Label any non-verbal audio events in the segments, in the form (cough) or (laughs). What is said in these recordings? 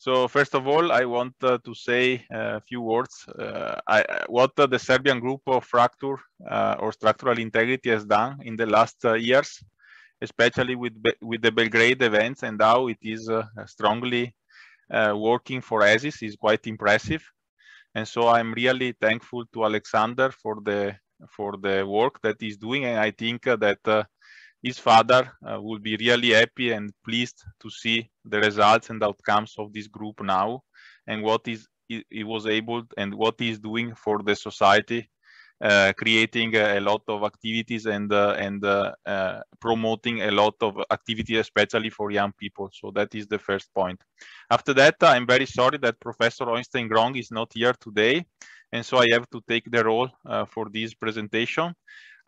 So first of all, I want uh, to say uh, a few words. Uh, I, what uh, the Serbian group of fracture uh, or structural integrity has done in the last uh, years, especially with, with the Belgrade events and how it is strongly working for ASIS is quite impressive. And so I'm really thankful to Alexander for the for the work that he's doing. And I think that his father uh, will be really happy and pleased to see the results and outcomes of this group now and what is he, he was able and what he is doing for the society uh, creating a, a, lot of activities and uh, and uh, uh, promoting a lot of activity especially for young people so that is the first point after that i'm very sorry that professor einstein grong is not here today and so i have to take the role uh, for this presentation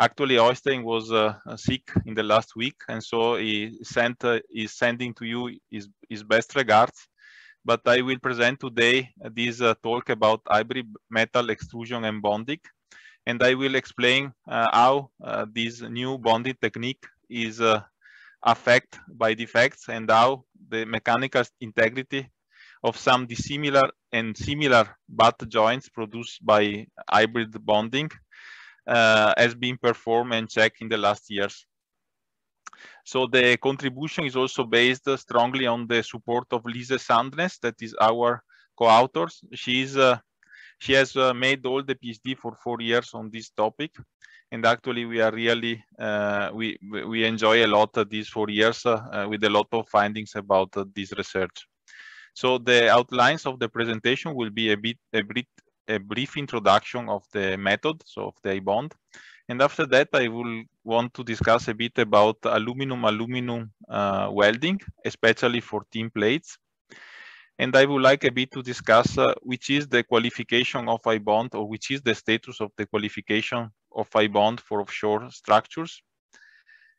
Actually, Oystein was uh, uh, sick in the last week, and so he sent is uh, sending to you his, his best regards. But I will present today this talk about hybrid metal extrusion and bonding, and I will explain how this new bonding technique is affected by defects and how the mechanical integrity of some dissimilar and similar butt joints produced by hybrid bonding uh, has been performed and checked in the last years. So the contribution is also based uh, strongly on the support of Lise Sandnes, that is our co-authors. uh, she has uh, made all the PhD for four years on this topic, and actually we are really uh, we we enjoy a lot these four years uh, with a lot of findings about this research. So the outlines of the presentation will be a bit a bit a brief introduction of the method, so of the bond. And after that, I will want to discuss a bit about aluminum-aluminum uh, welding, especially for thin plates. And I would like a bit to discuss uh, which is the qualification of I-bond or which is the status of the qualification of I-bond for offshore structures.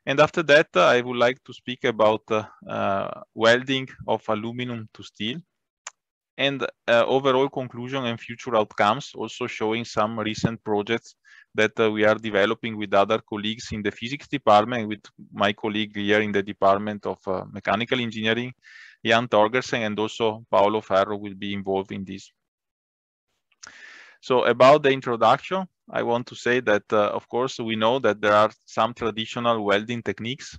And after that, uh, I would like to speak about uh, uh, welding of aluminum to steel and uh, overall conclusion and future outcomes, also showing some recent projects that uh, we are developing with other colleagues in the physics department, with my colleague here in the Department of uh, Mechanical Engineering, Jan Torgersen, and also Paolo Ferro will be involved in this. So about the introduction, I want to say that, uh, of course, we know that there are some traditional welding techniques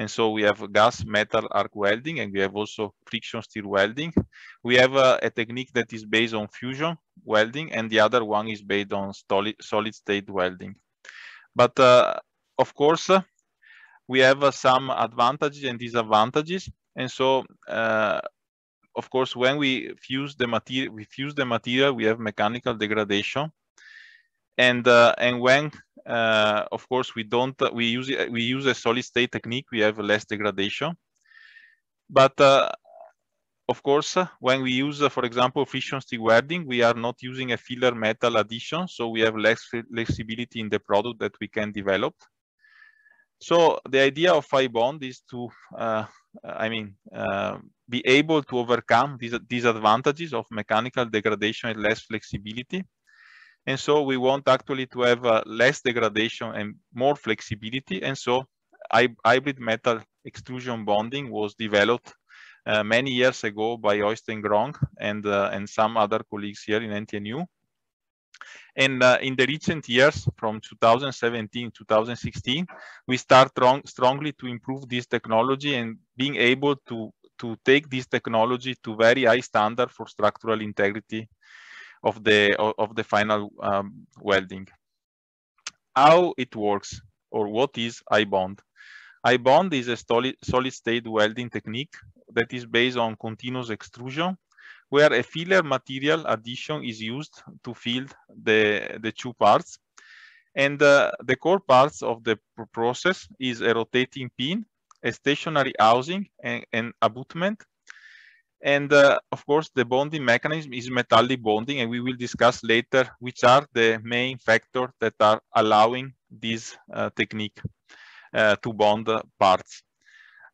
and so we have gas metal arc welding, and we have also friction steel welding. We have uh, a technique that is based on fusion welding, and the other one is based on solid, solid state welding. But uh, of course, uh, we have uh, some advantages and disadvantages. And so, uh, of course, when we fuse the material, we fuse the material, we have mechanical degradation and uh, and when uh, of course we don't uh, we use uh, we use a solid state technique we have less degradation but uh, of course when we use for example fission welding we are not using a filler metal addition so we have less flexibility in the product that we can develop so the idea of phi bond is to i mean be able to overcome these disadvantages of mechanical degradation and less flexibility and so we want actually to have uh, less degradation and more flexibility. And so hybrid metal extrusion bonding was developed uh, many years ago by Oysten Grong and, uh, and some other colleagues here in NTNU. And uh, in the recent years, from 2017, 2016, we start strong, strongly to improve this technology and being able to, to take this technology to very high standard for structural integrity of the of the final um, welding. How it works or what is I-bond? I-bond is a solid state welding technique that is based on continuous extrusion where a filler material addition is used to fill the, the two parts. And uh, the core parts of the process is a rotating pin, a stationary housing, and an abutment, and uh, of course, the bonding mechanism is metallic bonding, and we will discuss later which are the main factors that are allowing this uh, technique uh, to bond parts.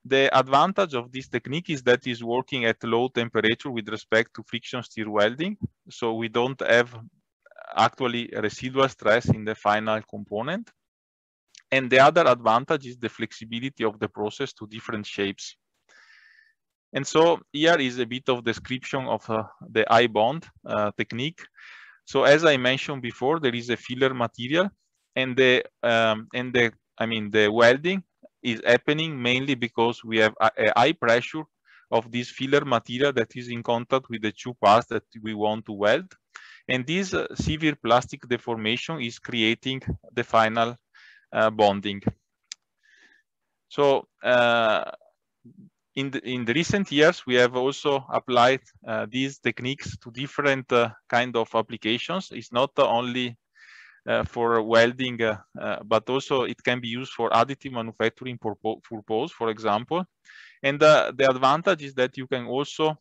The advantage of this technique is that it's working at low temperature with respect to friction stir welding. So we don't have actually residual stress in the final component. And the other advantage is the flexibility of the process to different shapes. And so here is a bit of description of uh, the eye bond uh, technique. So as I mentioned before, there is a filler material and the, um, and the I mean, the welding is happening mainly because we have a, a high pressure of this filler material that is in contact with the two parts that we want to weld. And this uh, severe plastic deformation is creating the final uh, bonding. So uh, in the, in the recent years, we have also applied uh, these techniques to different uh, kind of applications. It's not only uh, for welding, uh, uh, but also it can be used for additive manufacturing purpose, purpose for example. And uh, the advantage is that you can also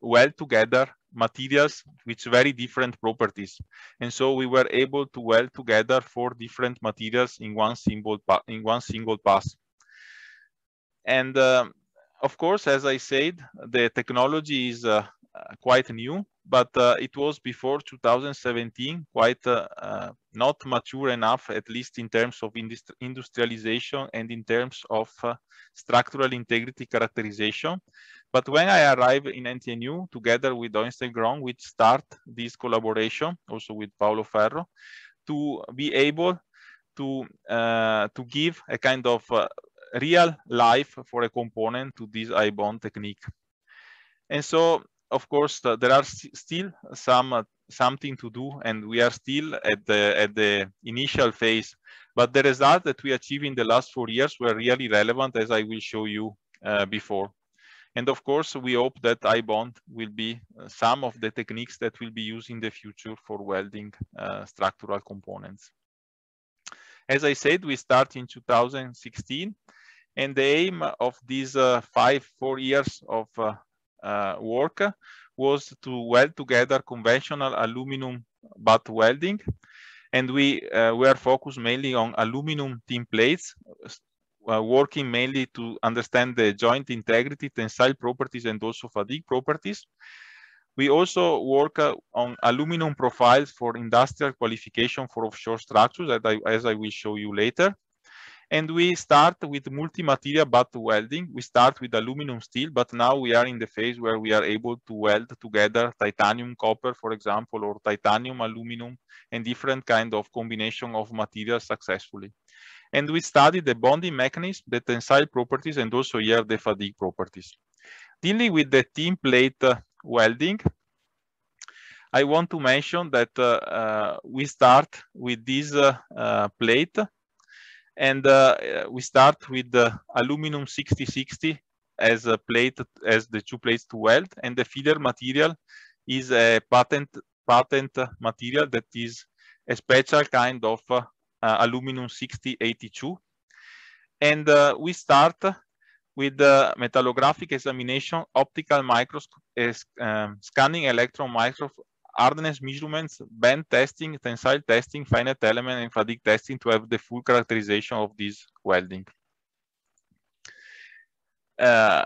weld together materials with very different properties. And so we were able to weld together four different materials in one single, in one single pass. And uh, of course, as I said, the technology is uh, quite new, but uh, it was before 2017 quite uh, uh, not mature enough, at least in terms of industri industrialization and in terms of uh, structural integrity characterization. But when I arrived in NTNU together with Einstein Grong, we start this collaboration also with Paolo Ferro to be able to uh, to give a kind of uh, real life for a component to this I-bond technique. And so, of course, uh, there are st still some uh, something to do, and we are still at the at the initial phase. But the results that we achieved in the last four years were really relevant, as I will show you uh, before. And of course, we hope that I-bond will be uh, some of the techniques that will be used in the future for welding uh, structural components. As I said, we start in 2016 and the aim of these uh, five, four years of uh, uh, work was to weld together conventional aluminum butt welding. And we uh, were focused mainly on aluminum thin plates, uh, working mainly to understand the joint integrity, tensile properties, and also fatigue properties. We also work uh, on aluminum profiles for industrial qualification for offshore structures, I, as I will show you later. And we start with multi-material butt welding. We start with aluminum steel, but now we are in the phase where we are able to weld together titanium copper, for example, or titanium aluminum and different kind of combination of materials successfully. And we study the bonding mechanism, the tensile properties, and also here the fatigue properties. Dealing with the thin plate uh, welding, I want to mention that uh, uh, we start with this uh, uh plate and uh, uh, we start with the aluminum 6060 as a plate, as the two plates to weld. And the filler material is a patent, patent material that is a special kind of uh, aluminum 6082. And we start with the metallographic examination, optical microscope, uh, um, scanning electron microscope hardness measurements, band testing, tensile testing, finite element, and fatigue testing to have the full characterization of this welding. Uh,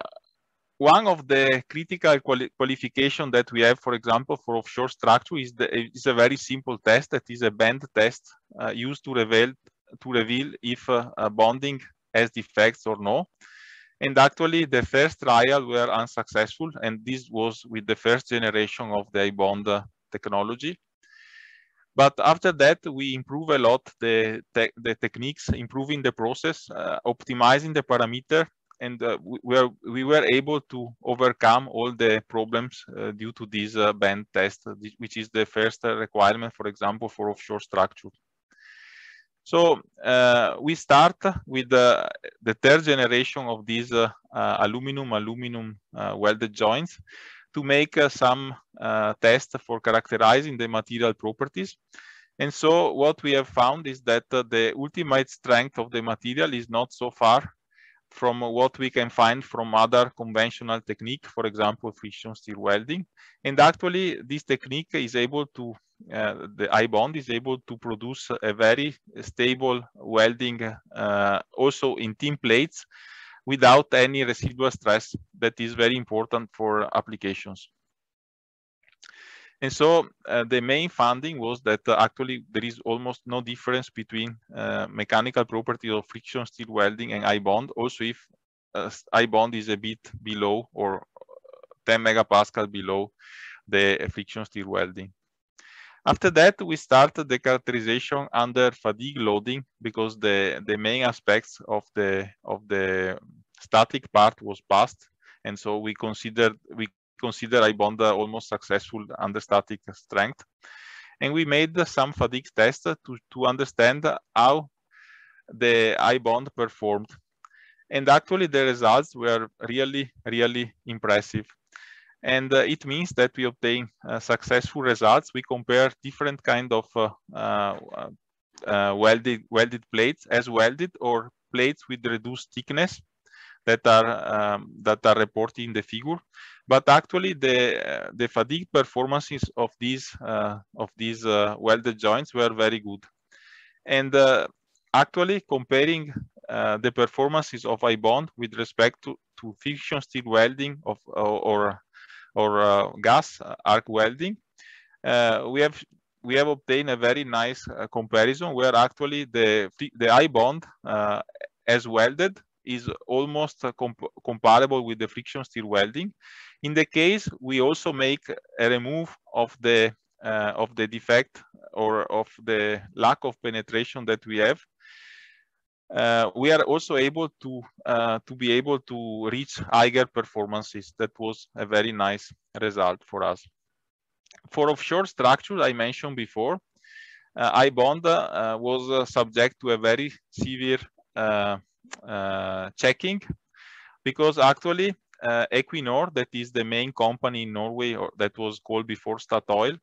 one of the critical quali qualification that we have, for example, for offshore structure is, the, is a very simple test that is a band test uh, used to reveal, to reveal if uh, bonding has defects or no. And actually the first trial were unsuccessful and this was with the first generation of the bond uh, technology. But after that, we improve a lot the, te the techniques, improving the process, uh, optimizing the parameter, and uh, we, are, we, were able to overcome all the problems uh, due to this uh, band test, uh, which is the first uh, requirement, for example, for offshore structure. So we start with the third generation of these aluminum-aluminum welded joints to make uh, some uh, tests for characterizing the material properties. And so what we have found is that uh, the ultimate strength of the material is not so far from what we can find from other conventional technique, for example, friction stir welding. And actually, this technique is able to, uh, the I-bond is able to produce a very stable welding uh, also in thin plates without any residual stress that is very important for applications. And so uh, the main finding was that uh, actually there is almost no difference between uh, mechanical properties of friction steel welding and I-bond, also if uh, I-bond is a bit below or 10 megapascal below the friction steel welding. After that, we started the characterization under fatigue loading because the, the main aspects of the, of the static part was passed. And so we considered, we consider Ibonda almost successful under static strength. And we made some fatigue tests to, to understand how the iBond performed. And actually the results were really, really impressive and uh, it means that we obtain uh, successful results. We compare different kind of uh, uh, uh, welded, welded plates as welded or plates with reduced thickness that are um, that are reported in the figure. But actually, the uh, the fatigue performances of these of these welded joints were very good, and actually comparing uh, the performances of I-bond with respect to, to fiction steel welding of or, or or uh, gas uh, arc welding, uh, we have we have obtained a very nice comparison where actually the the I bond as welded is almost comp comparable with the friction steel welding. In the case, we also make a remove of the uh, of the defect or of the lack of penetration that we have uh, we are also able to uh, to be able to reach higher performances. That was a very nice result for us. For offshore structures, I mentioned before, uh, iBond uh, was uh, subject to a very severe uh, checking because actually Equinor, that is the main company in Norway or that was called before Statoil,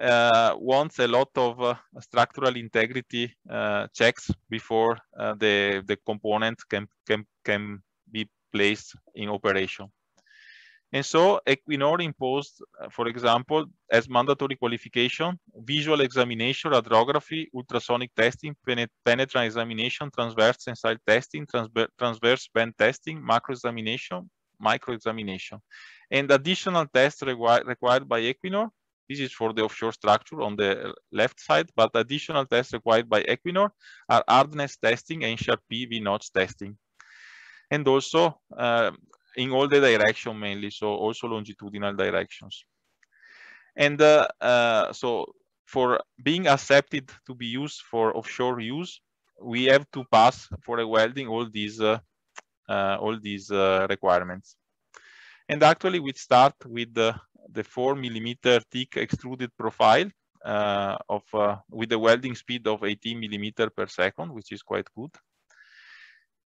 uh, wants a lot of uh, structural integrity uh, checks before the the component can can can be placed in operation. And so Equinor imposed, for example, as mandatory qualification, visual examination, radiography, ultrasonic testing, penet penetrant examination, transverse sensile testing, transver transverse band testing, macro examination, micro examination. And additional tests required by Equinor this is for the offshore structure on the left side, but additional tests required by Equinor are hardness testing and SHARP-P V-notch testing. And also uh, in all the direction mainly, so also longitudinal directions. And uh, uh, so for being accepted to be used for offshore use, we have to pass for a welding all these, uh, uh, all these uh, requirements. And actually we start with the the four millimeter thick extruded profile uh, of uh, with a welding speed of 18 millimeter per second, which is quite good.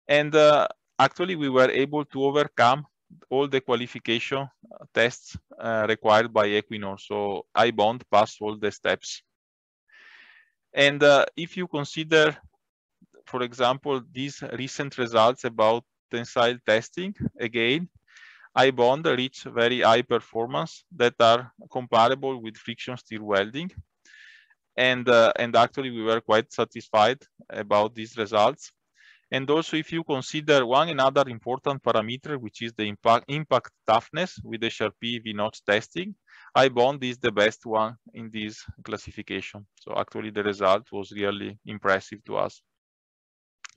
And uh, actually, we were able to overcome all the qualification uh, tests uh, required by Equinor. So iBond passed all the steps. And uh, if you consider, for example, these recent results about tensile testing, again, I-bond reach very high performance that are comparable with friction steel welding. And, uh, and actually we were quite satisfied about these results. And also if you consider one another important parameter, which is the impact, impact toughness with HRP V-notch testing, I-bond is the best one in this classification. So actually the result was really impressive to us.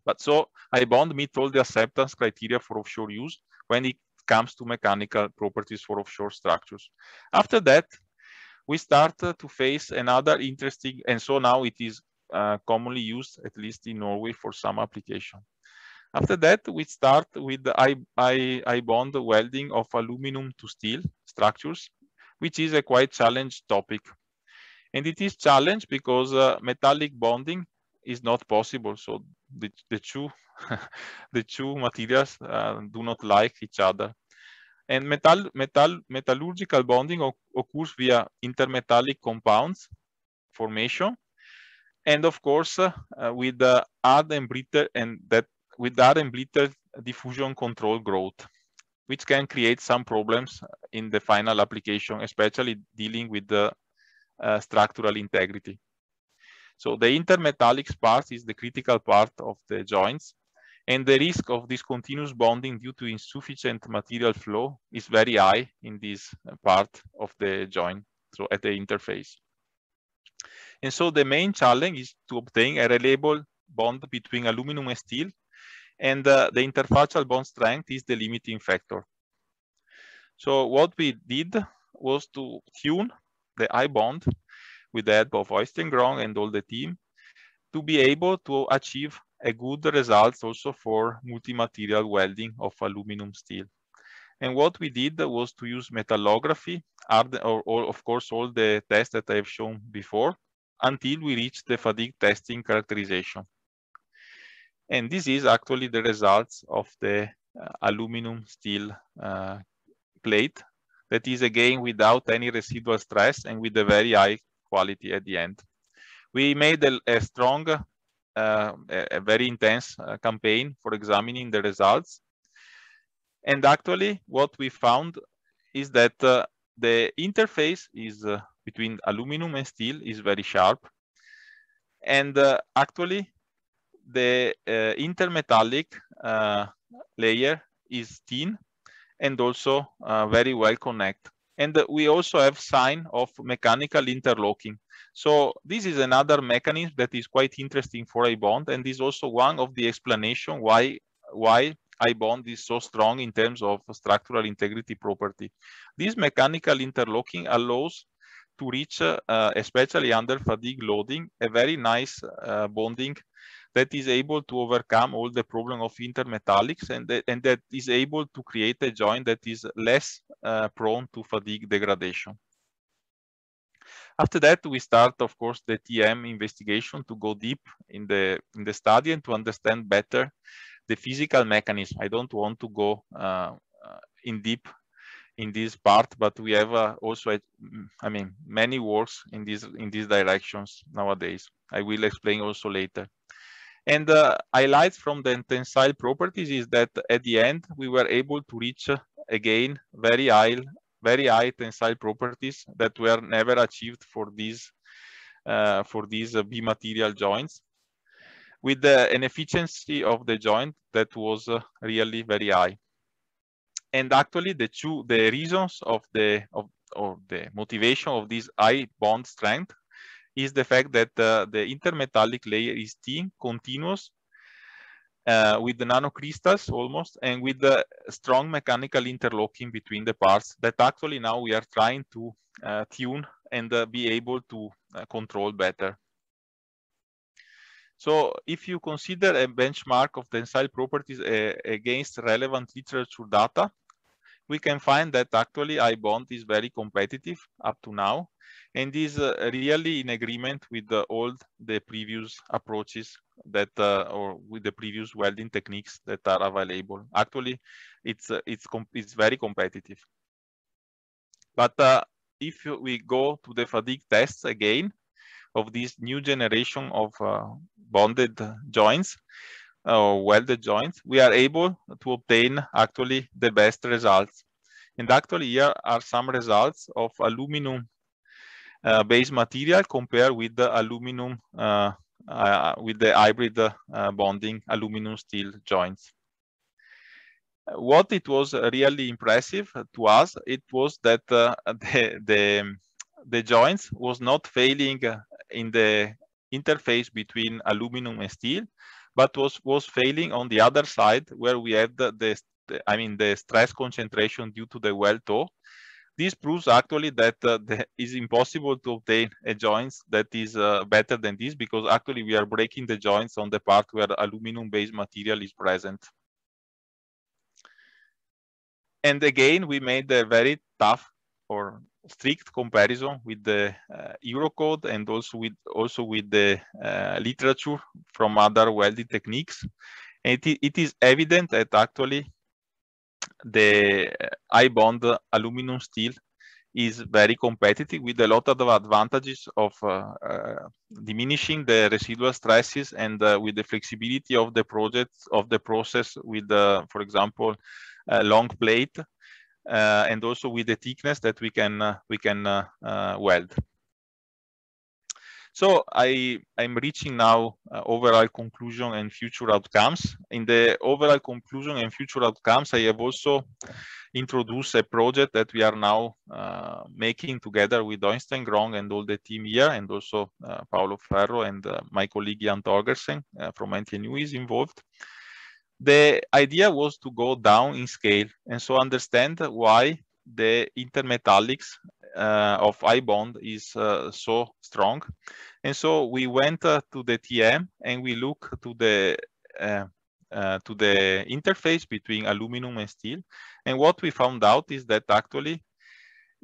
But so I-bond meet all the acceptance criteria for offshore use when it comes to mechanical properties for offshore structures. After that, we start uh, to face another interesting, and so now it is uh, commonly used, at least in Norway, for some application. After that, we start with the I-bond welding of aluminum to steel structures, which is a quite challenged topic. And it is challenged because uh, metallic bonding is not possible. So the, the two (laughs) the two materials uh, do not like each other. And metal, metal, metallurgical bonding occurs via intermetallic compounds formation. And of course, uh, with the uh, add and brittle and that with add and brittle diffusion control growth, which can create some problems in the final application, especially dealing with the uh, structural integrity. So the intermetallic part is the critical part of the joints and the risk of discontinuous bonding due to insufficient material flow is very high in this part of the joint, so at the interface. And so the main challenge is to obtain a reliable bond between aluminum and steel, and uh, the interfacial bond strength is the limiting factor. So what we did was to tune the I bond with the help of Oystengron and all the team to be able to achieve a good results also for multi-material welding of aluminum steel. And what we did was to use metallography, or, or of course all the tests that I've shown before, until we reach the fatigue testing characterization. And this is actually the results of the uh, aluminum steel uh, plate that is again without any residual stress and with a very high quality at the end. We made a, a strong, uh, a, a, very intense uh, campaign for examining the results. And actually what we found is that uh, the interface is uh, between aluminum and steel is very sharp. And uh, actually the uh, intermetallic layer is thin and also very well connect. And we also have sign of mechanical interlocking. So this is another mechanism that is quite interesting for I-bond and is also one of the explanation why, why I-bond is so strong in terms of structural integrity property. This mechanical interlocking allows to reach, uh, especially under fatigue loading, a very nice uh, bonding that is able to overcome all the problem of intermetallics and and that is able to create a joint that is less uh, prone to fatigue degradation. After that, we start, of course, the TM investigation to go deep in the, in the study and to understand better the physical mechanism. I don't want to go uh, uh in deep in this part, but we have uh, also, I mean, many works in this in these directions nowadays. I will explain also later. And uh, highlights from the tensile properties is that at the end, we were able to reach uh, again very high, very high tensile properties that were never achieved for these, uh, for these uh, B material joints with the, an efficiency of the joint that was uh, really very high. And actually the two, the reasons of the, of, or the motivation of this high bond strength is the fact that uh, the intermetallic layer is thin, continuous, uh, with the nanocrystals almost, and with the strong mechanical interlocking between the parts that actually now we are trying to uh, tune and uh, be able to uh, control better. So if you consider a benchmark of tensile properties uh, against relevant literature data, we can find that actually iBond is very competitive up to now and is uh, really in agreement with the, all the previous approaches that uh, or with the previous welding techniques that are available. Actually, it's uh, it's it's very competitive. But uh, if we go to the fatigue tests again of this new generation of uh, bonded joints, or uh, welded joints, we are able to obtain actually the best results. And actually here are some results of aluminum uh, based material compared with the aluminum, uh, uh, with the hybrid uh, bonding aluminum steel joints. What it was really impressive to us, it was that uh, (laughs) the, the, the joints was not failing in the interface between aluminum and steel, but was was failing on the other side where we had the, the I mean the stress concentration due to the well toe. This proves actually that uh, the, it's impossible to obtain a joint that is uh, better than this because actually we are breaking the joints on the part where aluminum-based material is present. And again, we made a very tough or strict comparison with the uh, Eurocode and also with also with the uh, literature from other welding techniques. And it, it is evident that actually the uh, high bond aluminum steel is very competitive with a lot of advantages of uh, uh diminishing the residual stresses and uh, with the flexibility of the project of the process with, for example, a long plate uh, and also with the thickness that we can uh, we can uh, weld. So I, I'm reaching now uh, overall conclusion and future outcomes. In the overall conclusion and future outcomes, I have also introduced a project that we are now uh, making together with Einstein Grong and all the team here, and also uh, Paolo Ferro and my colleague Jan Torgersen from NTNU is involved. The idea was to go down in scale and so understand why the intermetallics uh, of I-bond is uh, so strong. And so we went uh, to the TM and we look to the uh, uh, to the interface between aluminum and steel. And what we found out is that actually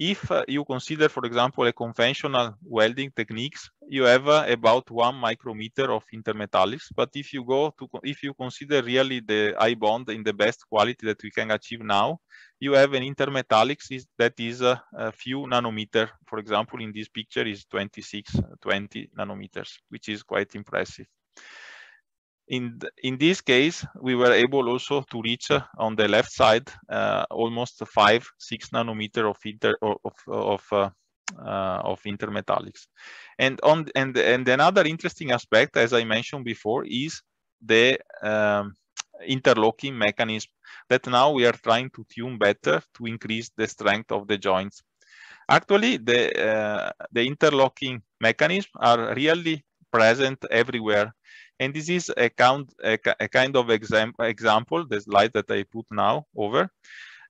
if uh, you consider, for example, a conventional welding techniques, you have uh, about one micrometer of intermetallics. But if you go to, if you consider really the I bond in the best quality that we can achieve now, you have an intermetallics is, that is uh, a few nanometer. For example, in this picture is 26, 20 nanometers, which is quite impressive. In, in this case, we were able also to reach uh, on the left side uh, almost five, six nanometer of inter of of, uh, uh, of intermetallics. And on and and another interesting aspect, as I mentioned before, is the um, interlocking mechanism that now we are trying to tune better to increase the strength of the joints. Actually, the uh, the interlocking mechanisms are really present everywhere and this is a, count, a, a kind of exam, example, the slide that I put now over,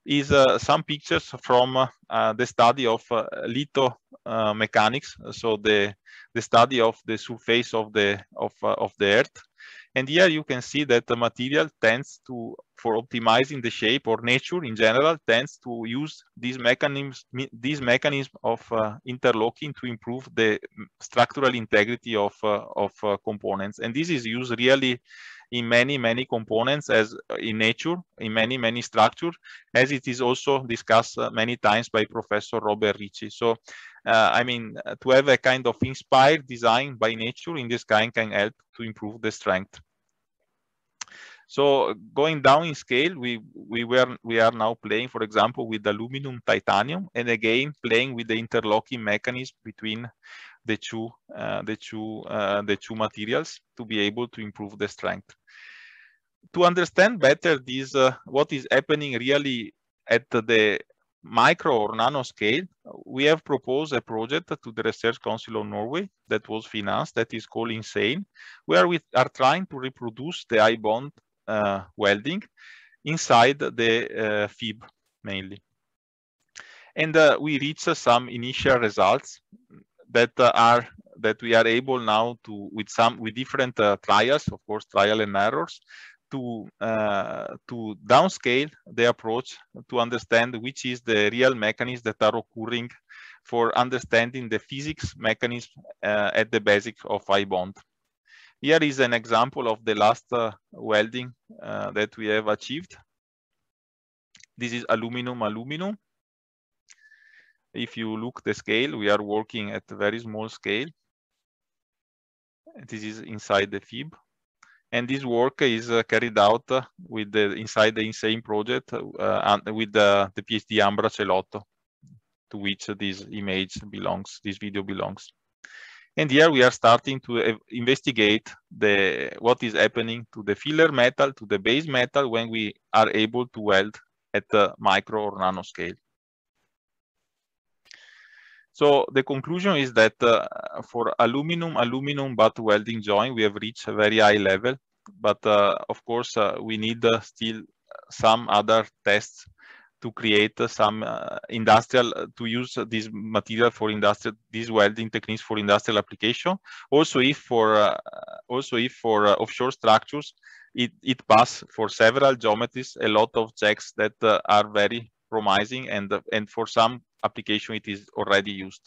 is uh, some pictures from uh, the study of uh, litho uh, mechanics. So the, the study of the surface of the, of, uh, of the earth and here you can see that the material tends to, for optimizing the shape or nature in general, tends to use these mechanisms, these mechanism of uh, interlocking to improve the structural integrity of, uh, of uh, components. And this is used really in many, many components as uh, in nature, in many, many structures, as it is also discussed uh, many times by Professor Robert Ricci. So, uh, I mean, uh, to have a kind of inspired design by nature in this kind can help to improve the strength. So going down in scale, we we were we are now playing, for example, with aluminum titanium, and again playing with the interlocking mechanism between the two uh, the two uh, the two materials to be able to improve the strength to understand better this, uh, what is happening really at the micro or nano scale, we have proposed a project to the Research Council of Norway that was financed, that is called INSANE, where we are trying to reproduce the I-bond uh, welding inside the uh, FIB mainly. And uh, we reached some initial results that uh, are that we are able now to with some with different uh, trials, of course, trial and errors, to uh, to downscale the approach to understand which is the real mechanisms that are occurring for understanding the physics mechanism uh, at the basic of I-bond. Here is an example of the last uh, welding uh, that we have achieved. This is aluminum aluminum. If you look the scale, we are working at a very small scale. This is inside the fib and this work is uh, carried out with the inside the insane project uh, and with the, the PhD Ambra Celotto to which this image belongs, this video belongs. And here we are starting to investigate the what is happening to the filler metal, to the base metal when we are able to weld at the micro or nano scale. So the conclusion is that uh, for aluminum, aluminum butt welding joint, we have reached a very high level. But uh, of course, uh, we need uh, still some other tests to create uh, some uh, industrial, to use this material for industrial, these welding techniques for industrial application. Also, if for, also if for offshore structures, it, it pass for several geometries, a lot of checks that are very promising and, and for some application it is already used.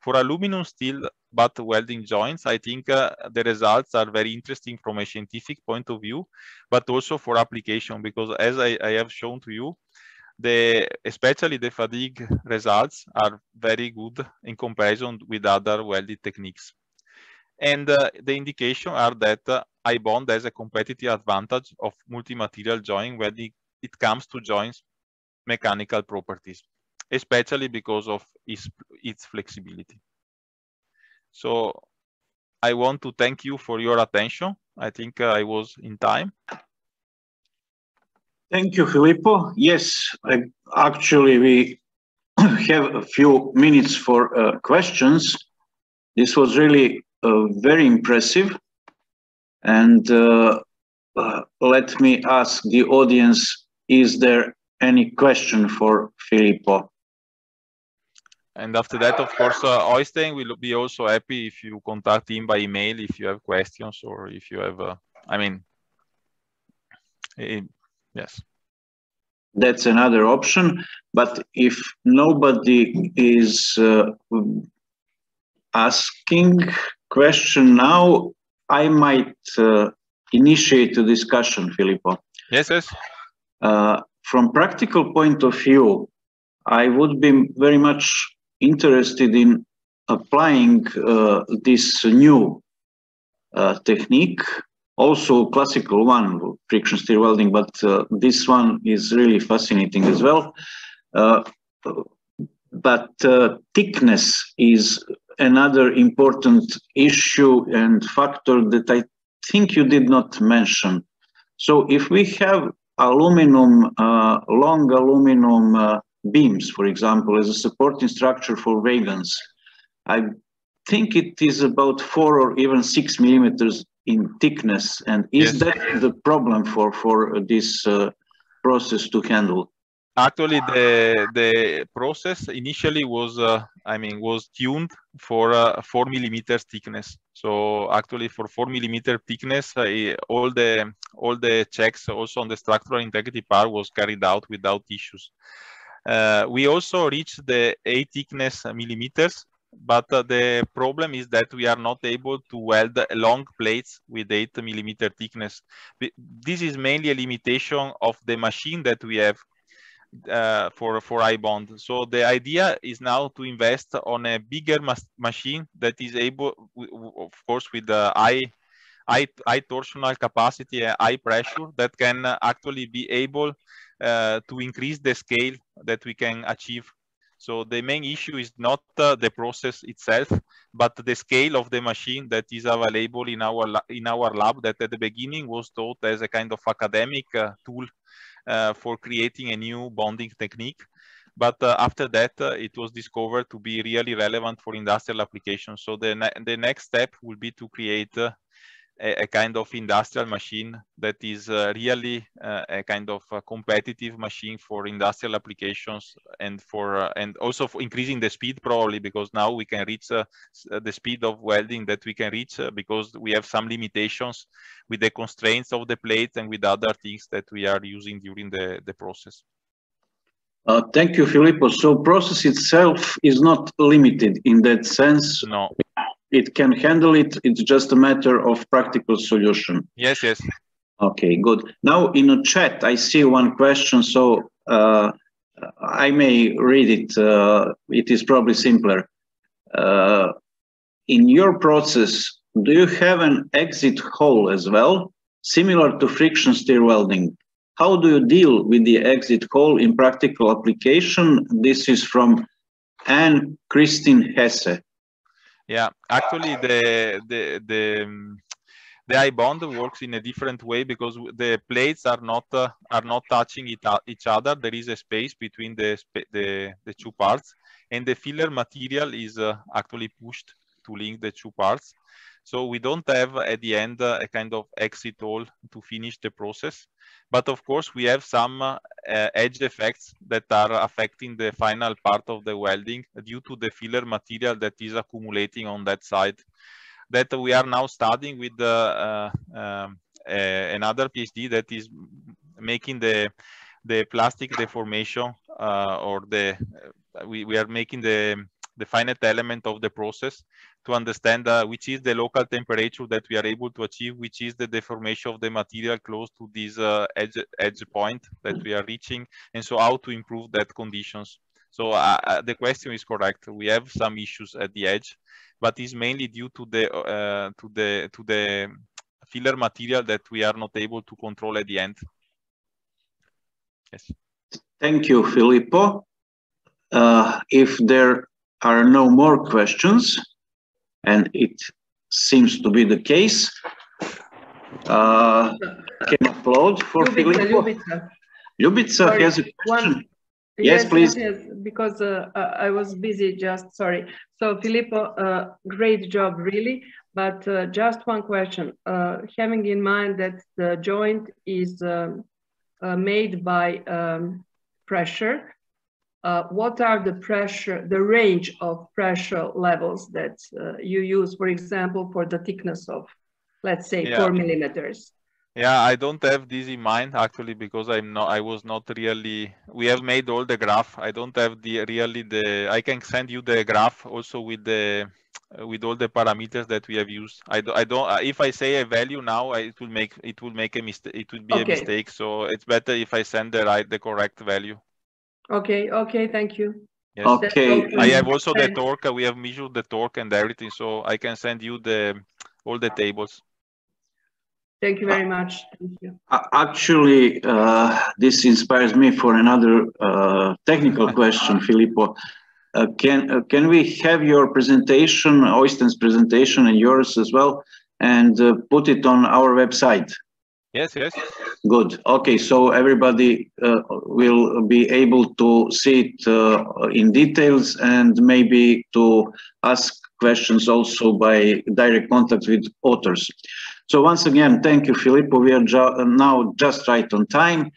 For aluminum steel butt welding joints, I think uh, the results are very interesting from a scientific point of view, but also for application, because as I, I have shown to you, the especially the fatigue results are very good in comparison with other welded techniques. And uh, the indication are that uh, I-bond has a competitive advantage of multi-material joint when it, it comes to joints mechanical properties especially because of its, its flexibility. So I want to thank you for your attention. I think uh, I was in time. Thank you, Filippo. Yes, I, actually, we (coughs) have a few minutes for uh, questions. This was really uh, very impressive. And uh, uh let me ask the audience, is there any question for Filippo? And after that, of course, uh, Oystein will be also happy if you contact him by email if you have questions or if you have, uh, I mean, it, yes. That's another option. But if nobody is uh, asking question now, I might uh, initiate the discussion, Filippo. Yes, yes. Uh, from practical point of view, I would be very much interested in applying uh, this new uh, technique, also classical one, friction stir welding, but uh, this one is really fascinating as well. Uh, but uh, thickness is another important issue and factor that I think you did not mention. So if we have aluminum, uh, long aluminum uh, beams, for example, as a supporting structure for wagons. I think it is about four or even six millimeters in thickness. And is yes. that the problem for, for this uh, process to handle? Actually, the, the process initially was, uh, I mean, was tuned for uh, four millimeters thickness. So actually for four millimeter thickness, uh, all the all the checks also on the structural integrity part was carried out without issues. Uh, we also reached the 8 thickness millimeters, but uh, the problem is that we are not able to weld long plates with 8 millimeter thickness. This is mainly a limitation of the machine that we have uh, for, for iBond. So the idea is now to invest on a bigger machine that is able, of course, with the eye high, high torsional capacity, high pressure that can uh, actually be able uh, to increase the scale that we can achieve so the main issue is not uh, the process itself, but the scale of the machine that is available in our in our lab that at the beginning was taught as a kind of academic uh, tool uh, for creating a new bonding technique. But uh, after that, uh, it was discovered to be really relevant for industrial applications. So the, ne the next step will be to create a, a kind of industrial machine that is uh, really uh, a kind of a uh, competitive machine for industrial applications and for and also for increasing the speed probably because now we can reach the speed of welding that we can reach because we have some limitations with the constraints of the plate and with other things that we are using during the, the process. Uh, thank you, Filippo. So process itself is not limited in that sense. No it can handle it. It's just a matter of practical solution. Yes, yes. Okay, good. Now in the chat, I see one question, so uh, I may read it. Uh, it is probably simpler. Uh, in your process, do you have an exit hole as well, similar to friction stir welding? How do you deal with the exit hole in practical application? This is from Anne Christine Hesse yeah actually uh, the the the um, the i bond works in a different way because the plates are not uh, are not touching it, uh, each other there is a space between the the, the two parts and the filler material is uh, actually pushed to link the two parts so we don't have at the end uh, a kind of exit all to finish the process. But of course, we have some uh, edge effects that are affecting the final part of the welding due to the filler material that is accumulating on that side that we are now studying with uh, um, another PhD that is making the the plastic deformation uh, or the we, we are making the the finite element of the process to understand uh, which is the local temperature that we are able to achieve, which is the deformation of the material close to this uh, edge, edge point that we are reaching, and so how to improve that conditions. So uh, uh the question is correct. We have some issues at the edge, but it's mainly due to the uh, to the to the filler material that we are not able to control at the end. Yes. Thank you, Filippo. Uh, if there are no more questions, and it seems to be the case. Uh, can applaud for Ljubica, Ljubica. Ljubica sorry, has a question. One, yes, yes, please. Yes, because uh, I was busy just, sorry. So Filippo, uh, great job, really. But uh, just one question. Uh, having in mind that the joint is um, uh, made by um, pressure, uh, what are the pressure, the range of pressure levels that uh, you use, for example, for the thickness of, let's say, yeah. four millimeters? Yeah, I don't have this in mind actually because I'm not. I was not really. We have made all the graph. I don't have the really the. I can send you the graph also with the with all the parameters that we have used. I, do, I don't. If I say a value now, I, it will make it will make a mistake. It will be okay. a mistake. So it's better if I send the right the correct value. Okay, okay, thank you. Yes. Okay. I have also the torque. We have measured the torque and everything, so I can send you the all the tables. Thank you very much. Thank you. Actually, uh, this inspires me for another uh, technical (laughs) question, Filippo. Uh, can uh, can we have your presentation, Oysten's presentation, and yours as well, and uh, put it on our website? Yes, yes. Good. Okay, so everybody uh, will be able to see it uh, in details and maybe to ask questions also by direct contact with authors. So once again, thank you, Filippo. We are ju now just right on time.